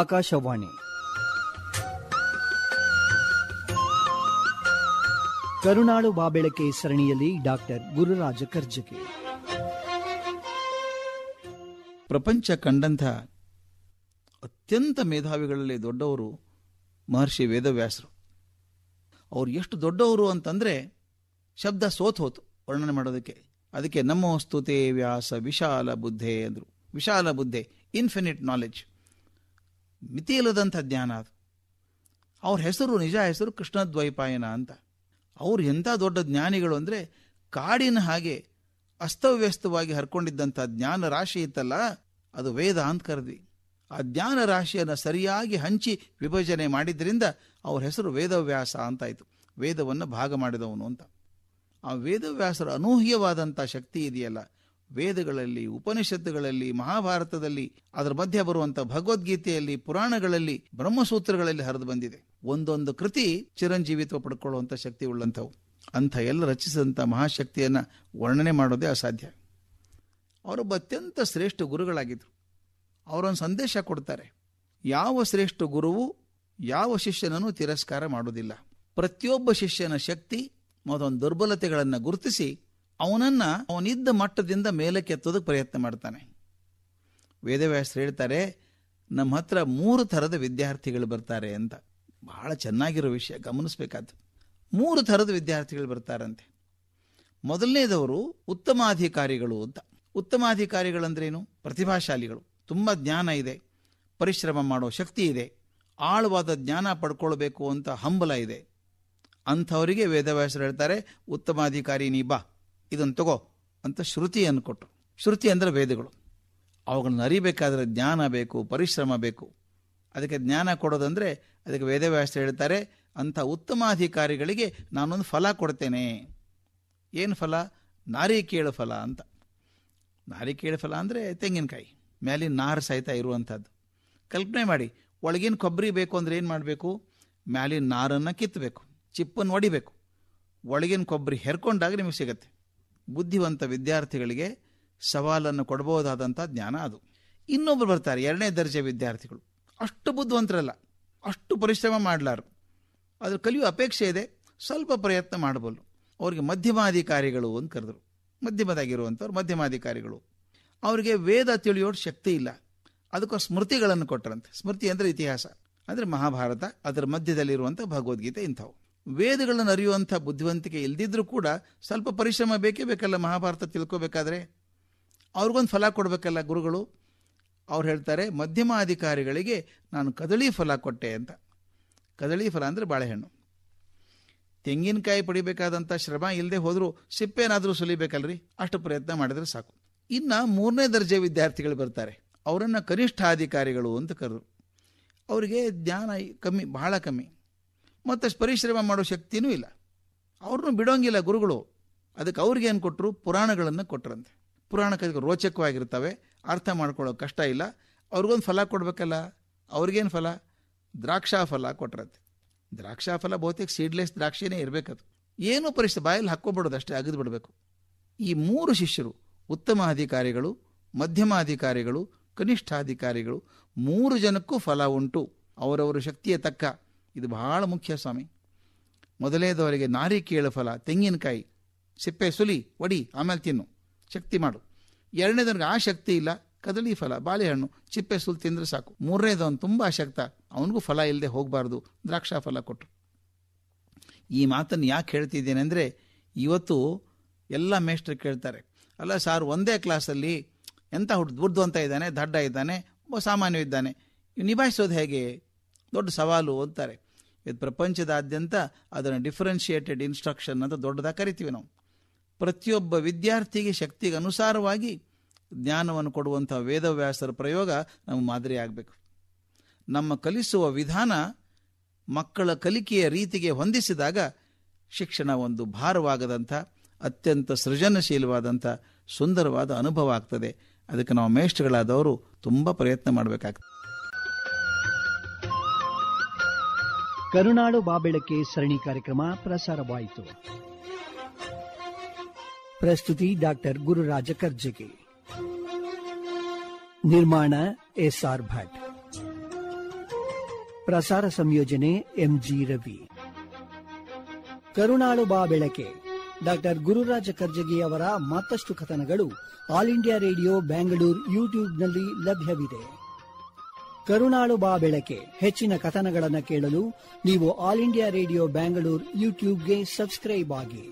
ಆಕಾಶವಾಣಿ ಕರುಣಾಳು ಬಾಬೆಳಕೆ ಸರಣಿಯಲ್ಲಿ ಡಾಕ್ಟರ್ ಗುರುರಾಜ ಕರ್ಜಕಿ ಪ್ರಪಂಚ ಕಂಡಂಥ ಅತ್ಯಂತ ಮೇಧಾವಿಗಳಲ್ಲಿ ದೊಡ್ಡವರು ಮಹರ್ಷಿ ವೇದವ್ಯಾಸರು ಅವರು ಎಷ್ಟು ದೊಡ್ಡವರು ಅಂತಂದರೆ ಶಬ್ದ ಸೋತ್ ಹೋತು ವರ್ಣನೆ ಮಾಡೋದಕ್ಕೆ ಅದಕ್ಕೆ ನಮ್ಮ ವಸ್ತುತೆ ವ್ಯಾಸ ವಿಶಾಲ ಬುದ್ಧೆ ಅಂದರು ವಿಶಾಲ ಬುದ್ಧೆ ಇನ್ಫಿನಿಟ್ ನಾಲೆಜ್ ಇಲ್ಲದಂಥ ಜ್ಞಾನ ಅದು ಅವ್ರ ಹೆಸರು ನಿಜ ಹೆಸರು ಕೃಷ್ಣದ್ವೈಪಾಯನ ಅಂತ ಅವರು ಎಂಥ ದೊಡ್ಡ ಜ್ಞಾನಿಗಳು ಅಂದರೆ ಕಾಡಿನ ಹಾಗೆ ಅಸ್ತವ್ಯಸ್ತವಾಗಿ ಹರ್ಕೊಂಡಿದ್ದಂಥ ಜ್ಞಾನ ರಾಶಿ ಇತ್ತಲ್ಲ ಅದು ವೇದ ಅಂತ ಕರೆದ್ವಿ ಆ ಜ್ಞಾನ ರಾಶಿಯನ್ನು ಸರಿಯಾಗಿ ಹಂಚಿ ವಿಭಜನೆ ಮಾಡಿದ್ದರಿಂದ ಅವ್ರ ಹೆಸರು ವೇದವ್ಯಾಸ ಅಂತಾಯಿತು ವೇದವನ್ನು ಭಾಗ ಮಾಡಿದವನು ಅಂತ ಆ ವೇದವ್ಯಾಸರ ಅನೂಹ್ಯವಾದಂಥ ಶಕ್ತಿ ಇದೆಯಲ್ಲ ವೇದಗಳಲ್ಲಿ ಉಪನಿಷತ್ತುಗಳಲ್ಲಿ ಮಹಾಭಾರತದಲ್ಲಿ ಅದರ ಮಧ್ಯೆ ಬರುವಂಥ ಭಗವದ್ಗೀತೆಯಲ್ಲಿ ಪುರಾಣಗಳಲ್ಲಿ ಬ್ರಹ್ಮಸೂತ್ರಗಳಲ್ಲಿ ಹರಿದು ಬಂದಿದೆ ಒಂದೊಂದು ಕೃತಿ ಚಿರಂಜೀವಿತ್ವ ಪಡ್ಕೊಳ್ಳುವಂಥ ಶಕ್ತಿ ಉಳ್ಳಂಥವು ಅಂಥ ಎಲ್ಲ ರಚಿಸಿದಂಥ ಮಹಾಶಕ್ತಿಯನ್ನು ವರ್ಣನೆ ಮಾಡೋದೇ ಅಸಾಧ್ಯ ಅವರೊಬ್ಬ ಅತ್ಯಂತ ಶ್ರೇಷ್ಠ ಗುರುಗಳಾಗಿದ್ದರು ಅವರೊಂದು ಸಂದೇಶ ಕೊಡ್ತಾರೆ ಯಾವ ಶ್ರೇಷ್ಠ ಗುರುವು ಯಾವ ಶಿಷ್ಯನನ್ನು ತಿರಸ್ಕಾರ ಮಾಡೋದಿಲ್ಲ ಪ್ರತಿಯೊಬ್ಬ ಶಿಷ್ಯನ ಶಕ್ತಿ ಮತ್ತೊಂದು ದುರ್ಬಲತೆಗಳನ್ನು ಗುರುತಿಸಿ ಅವನನ್ನು ಅವನಿದ್ದ ಮಟ್ಟದಿಂದ ಮೇಲಕ್ಕೆತ್ತೋದಕ್ಕೆ ಪ್ರಯತ್ನ ಮಾಡ್ತಾನೆ ವೇದವ್ಯಾಸರು ಹೇಳ್ತಾರೆ ನಮ್ಮ ಹತ್ರ ಮೂರು ಥರದ ವಿದ್ಯಾರ್ಥಿಗಳು ಬರ್ತಾರೆ ಅಂತ ಬಹಳ ಚೆನ್ನಾಗಿರೋ ವಿಷಯ ಗಮನಿಸ್ಬೇಕಾದ್ದು ಮೂರು ಥರದ ವಿದ್ಯಾರ್ಥಿಗಳು ಬರ್ತಾರಂತೆ ಮೊದಲನೇದವರು ಉತ್ತಮಾಧಿಕಾರಿಗಳು ಅಂತ ಉತ್ತಮಾಧಿಕಾರಿಗಳಂದ್ರೇನು ಪ್ರತಿಭಾಶಾಲಿಗಳು ತುಂಬ ಜ್ಞಾನ ಇದೆ ಪರಿಶ್ರಮ ಮಾಡೋ ಶಕ್ತಿ ಇದೆ ಆಳವಾದ ಜ್ಞಾನ ಪಡ್ಕೊಳ್ಬೇಕು ಅಂತ ಹಂಬಲ ಇದೆ ಅಂಥವರಿಗೆ ವೇದವ್ಯಾಸರು ಹೇಳ್ತಾರೆ ಉತ್ತಮಾಧಿಕಾರಿ ನೀ ಬಾ ಇದನ್ನು ತಗೋ ಅಂತ ಶ್ರುತಿಯನ್ನು ಕೊಟ್ಟರು ಶ್ರುತಿ ಅಂದರೆ ವೇದಗಳು ಅವುಗಳನ್ನು ಅರಿಬೇಕಾದರೆ ಜ್ಞಾನ ಬೇಕು ಪರಿಶ್ರಮ ಬೇಕು ಅದಕ್ಕೆ ಜ್ಞಾನ ಕೊಡೋದಂದರೆ ಅದಕ್ಕೆ ವೇದವ್ಯಾಸ ಹೇಳ್ತಾರೆ ಅಂಥ ಉತ್ತಮಾಧಿಕಾರಿಗಳಿಗೆ ನಾನೊಂದು ಫಲ ಕೊಡ್ತೇನೆ ಏನು ಫಲ ನಾರಿಕೇಳು ಫಲ ಅಂತ ನಾರಿಕೇಳು ಫಲ ಅಂದರೆ ತೆಂಗಿನಕಾಯಿ ಮ್ಯಾಲಿನ ನಾರು ಸಹಿತ ಇರುವಂಥದ್ದು ಕಲ್ಪನೆ ಮಾಡಿ ಒಳಗಿನ ಕೊಬ್ಬರಿ ಬೇಕು ಅಂದರೆ ಏನು ಮಾಡಬೇಕು ಮ್ಯಾಲಿನ ನಾರನ್ನು ಕಿತ್ತಬೇಕು ಚಿಪ್ಪನ್ನು ಒಡಿಬೇಕು ಒಳಗಿನ ಕೊಬ್ಬರಿ ಹೆರ್ಕೊಂಡಾಗ ನಿಮಗೆ ಸಿಗುತ್ತೆ ಬುದ್ಧಿವಂತ ವಿದ್ಯಾರ್ಥಿಗಳಿಗೆ ಸವಾಲನ್ನು ಕೊಡಬಹುದಾದಂಥ ಜ್ಞಾನ ಅದು ಇನ್ನೊಬ್ಬರು ಬರ್ತಾರೆ ಎರಡನೇ ದರ್ಜೆ ವಿದ್ಯಾರ್ಥಿಗಳು ಅಷ್ಟು ಬುದ್ಧಿವಂತರಲ್ಲ ಅಷ್ಟು ಪರಿಶ್ರಮ ಮಾಡಲಾರು ಅದ್ರ ಕಲಿಯುವ ಅಪೇಕ್ಷೆ ಇದೆ ಸ್ವಲ್ಪ ಪ್ರಯತ್ನ ಮಾಡಬಲ್ಲು ಅವರಿಗೆ ಮಧ್ಯಮಾಧಿಕಾರಿಗಳು ಅಂತ ಕರೆದರು ಮಧ್ಯಮದಾಗಿರುವಂಥವ್ರು ಮಧ್ಯಮಾಧಿಕಾರಿಗಳು ಅವರಿಗೆ ವೇದ ತಿಳಿಯೋರು ಶಕ್ತಿ ಇಲ್ಲ ಅದಕ್ಕೂ ಸ್ಮೃತಿಗಳನ್ನು ಕೊಟ್ಟರಂತೆ ಸ್ಮೃತಿ ಅಂದರೆ ಇತಿಹಾಸ ಅಂದರೆ ಮಹಾಭಾರತ ಅದರ ಮಧ್ಯದಲ್ಲಿರುವಂಥ ಭಗವದ್ಗೀತೆ ಇಂಥವು ವೇದಗಳನ್ನು ಅರಿಯುವಂಥ ಬುದ್ಧಿವಂತಿಕೆ ಇಲ್ಲದಿದ್ದರೂ ಕೂಡ ಸ್ವಲ್ಪ ಪರಿಶ್ರಮ ಬೇಕೇ ಬೇಕಲ್ಲ ಮಹಾಭಾರತ ತಿಳ್ಕೊಬೇಕಾದ್ರೆ ಅವ್ರಿಗೊಂದು ಫಲ ಕೊಡಬೇಕಲ್ಲ ಗುರುಗಳು ಅವ್ರು ಹೇಳ್ತಾರೆ ಮಧ್ಯಮ ಅಧಿಕಾರಿಗಳಿಗೆ ನಾನು ಕದಳಿ ಫಲ ಕೊಟ್ಟೆ ಅಂತ ಕದಳಿ ಫಲ ಅಂದರೆ ಬಾಳೆಹಣ್ಣು ತೆಂಗಿನಕಾಯಿ ಪಡಿಬೇಕಾದಂಥ ಶ್ರಮ ಇಲ್ಲದೆ ಹೋದರೂ ಸಿಪ್ಪೇನಾದರೂ ಸುಲಿಬೇಕಲ್ರಿ ಅಷ್ಟು ಪ್ರಯತ್ನ ಮಾಡಿದ್ರೆ ಸಾಕು ಇನ್ನು ಮೂರನೇ ದರ್ಜೆ ವಿದ್ಯಾರ್ಥಿಗಳು ಬರ್ತಾರೆ ಅವರನ್ನು ಅಧಿಕಾರಿಗಳು ಅಂತ ಕರೆದರು ಅವರಿಗೆ ಜ್ಞಾನ ಕಮ್ಮಿ ಬಹಳ ಕಮ್ಮಿ ಮತ್ತಷ್ಟು ಪರಿಶ್ರಮ ಮಾಡೋ ಶಕ್ತಿಯೂ ಇಲ್ಲ ಅವ್ರನ್ನೂ ಬಿಡೋಂಗಿಲ್ಲ ಗುರುಗಳು ಅದಕ್ಕೆ ಅವ್ರಿಗೆ ಏನು ಕೊಟ್ಟರು ಪುರಾಣಗಳನ್ನು ಕೊಟ್ಟರಂತೆ ಪುರಾಣ ಕಥೆಗೆ ರೋಚಕವಾಗಿರ್ತವೆ ಅರ್ಥ ಮಾಡ್ಕೊಳ್ಳೋಕೆ ಕಷ್ಟ ಇಲ್ಲ ಅವ್ರಿಗೊಂದು ಫಲ ಕೊಡಬೇಕಲ್ಲ ಅವ್ರಿಗೇನು ಫಲ ದ್ರಾಕ್ಷಾ ಫಲ ಕೊಟ್ಟರಂತೆ ದ್ರಾಕ್ಷಾ ಫಲ ಬಹುತೇಕ ಸೀಡ್ಲೆಸ್ ದ್ರಾಕ್ಷಿನೇ ಇರಬೇಕದು ಏನೂ ಪರಿಸ್ಥಿತಿ ಬಾಯಲ್ಲಿ ಹಾಕ್ಕೊಬಿಡೋದು ಅಷ್ಟೇ ಅಗದು ಬಿಡಬೇಕು ಈ ಮೂರು ಶಿಷ್ಯರು ಉತ್ತಮ ಅಧಿಕಾರಿಗಳು ಮಧ್ಯಮ ಅಧಿಕಾರಿಗಳು ಕನಿಷ್ಠ ಅಧಿಕಾರಿಗಳು ಮೂರು ಜನಕ್ಕೂ ಫಲ ಉಂಟು ಅವರವರ ಶಕ್ತಿಯ ತಕ್ಕ ಇದು ಬಹಳ ಮುಖ್ಯ ಸ್ವಾಮಿ ಮೊದಲೇದವರಿಗೆ ನಾರಿ ಕೇಳು ಫಲ ತೆಂಗಿನಕಾಯಿ ಸಿಪ್ಪೆ ಸುಲಿ ಒಡಿ ಆಮೇಲೆ ತಿನ್ನು ಶಕ್ತಿ ಮಾಡು ಎರಡನೇದವ್ರಿಗೆ ಆ ಶಕ್ತಿ ಇಲ್ಲ ಕದಳಿ ಫಲ ಬಾಳೆಹಣ್ಣು ಸಿಪ್ಪೆ ಸುಲಿ ತಿಂದರೆ ಸಾಕು ಮೂರನೇದವನು ತುಂಬ ಶಕ್ತ ಅವನಿಗೂ ಫಲ ಇಲ್ಲದೆ ಹೋಗಬಾರ್ದು ದ್ರಾಕ್ಷಾ ಫಲ ಕೊಟ್ಟರು ಈ ಮಾತನ್ನು ಯಾಕೆ ಹೇಳ್ತಿದ್ದೇನೆ ಅಂದರೆ ಇವತ್ತು ಎಲ್ಲ ಮೇಷ್ಟ್ರು ಕೇಳ್ತಾರೆ ಅಲ್ಲ ಸಾರ್ ಒಂದೇ ಕ್ಲಾಸಲ್ಲಿ ಎಂಥ ಹುಟ್ಟು ದುಡ್ದು ಅಂತ ಇದ್ದಾನೆ ದಡ್ಡ ಇದ್ದಾನೆ ಒಬ್ಬ ಸಾಮಾನ್ಯ ಇದ್ದಾನೆ ನಿಭಾಯಿಸೋದು ಹೇಗೆ ದೊಡ್ಡ ಸವಾಲು ಅಂತಾರೆ ಇದು ಪ್ರಪಂಚದಾದ್ಯಂತ ಅದನ್ನು ಡಿಫ್ರೆನ್ಷಿಯೇಟೆಡ್ ಇನ್ಸ್ಟ್ರಕ್ಷನ್ ಅಂತ ದೊಡ್ಡದಾಗಿ ಕರಿತೀವಿ ನಾವು ಪ್ರತಿಯೊಬ್ಬ ವಿದ್ಯಾರ್ಥಿಗೆ ಶಕ್ತಿಗೆ ಅನುಸಾರವಾಗಿ ಜ್ಞಾನವನ್ನು ಕೊಡುವಂಥ ವೇದವ್ಯಾಸರ ಪ್ರಯೋಗ ನಮ್ಮ ಮಾದರಿ ಆಗಬೇಕು ನಮ್ಮ ಕಲಿಸುವ ವಿಧಾನ ಮಕ್ಕಳ ಕಲಿಕೆಯ ರೀತಿಗೆ ಹೊಂದಿಸಿದಾಗ ಶಿಕ್ಷಣ ಒಂದು ಭಾರವಾಗದಂಥ ಅತ್ಯಂತ ಸೃಜನಶೀಲವಾದಂಥ ಸುಂದರವಾದ ಅನುಭವ ಆಗ್ತದೆ ಅದಕ್ಕೆ ನಾವು ಮೇಷ್ಟ್ಗಳಾದವರು ತುಂಬ ಪ್ರಯತ್ನ ಮಾಡಬೇಕಾಗ್ತದೆ ಕರುನಾಡು ಬಾಬೆಳಕೆ ಸರಣಿ ಕಾರ್ಯಕ್ರಮ ಪ್ರಸಾರವಾಯಿತು ಪ್ರಸ್ತುತಿ ಡಾಕ್ಟರ್ ಗುರುರಾಜ ಕರ್ಜಗಿ ನಿರ್ಮಾಣ ಎಸ್ಆರ್ ಭಟ್ ಪ್ರಸಾರ ಸಂಯೋಜನೆ ಎಂಜಿ ರವಿ ಕರುನಾಳು ಬಾ ಬೆಳಕೆ ಡಾಕ್ಟರ್ ಗುರುರಾಜ ಕರ್ಜಗಿ ಅವರ ಮತ್ತಷ್ಟು ಕಥನಗಳು ಆಲ್ ಇಂಡಿಯಾ ರೇಡಿಯೋ ಬ್ಯಾಂಗಳೂರು ಯೂಟ್ಯೂಬ್ನಲ್ಲಿ ಲಭ್ಯವಿದೆ ಕರುಣಾಳು ಬಾ ಬೆಳಕೆ ಹೆಚ್ಚಿನ ಕಥನಗಳನ್ನು ಕೇಳಲು ನೀವು ಆಲ್ ಇಂಡಿಯಾ ರೇಡಿಯೋ ಬ್ಯಾಂಗಳೂರ್ ಯೂಟ್ಯೂಬ್ಗೆ ಸಬ್ಸ್ಕ್ರೈಬ್ ಆಗಿ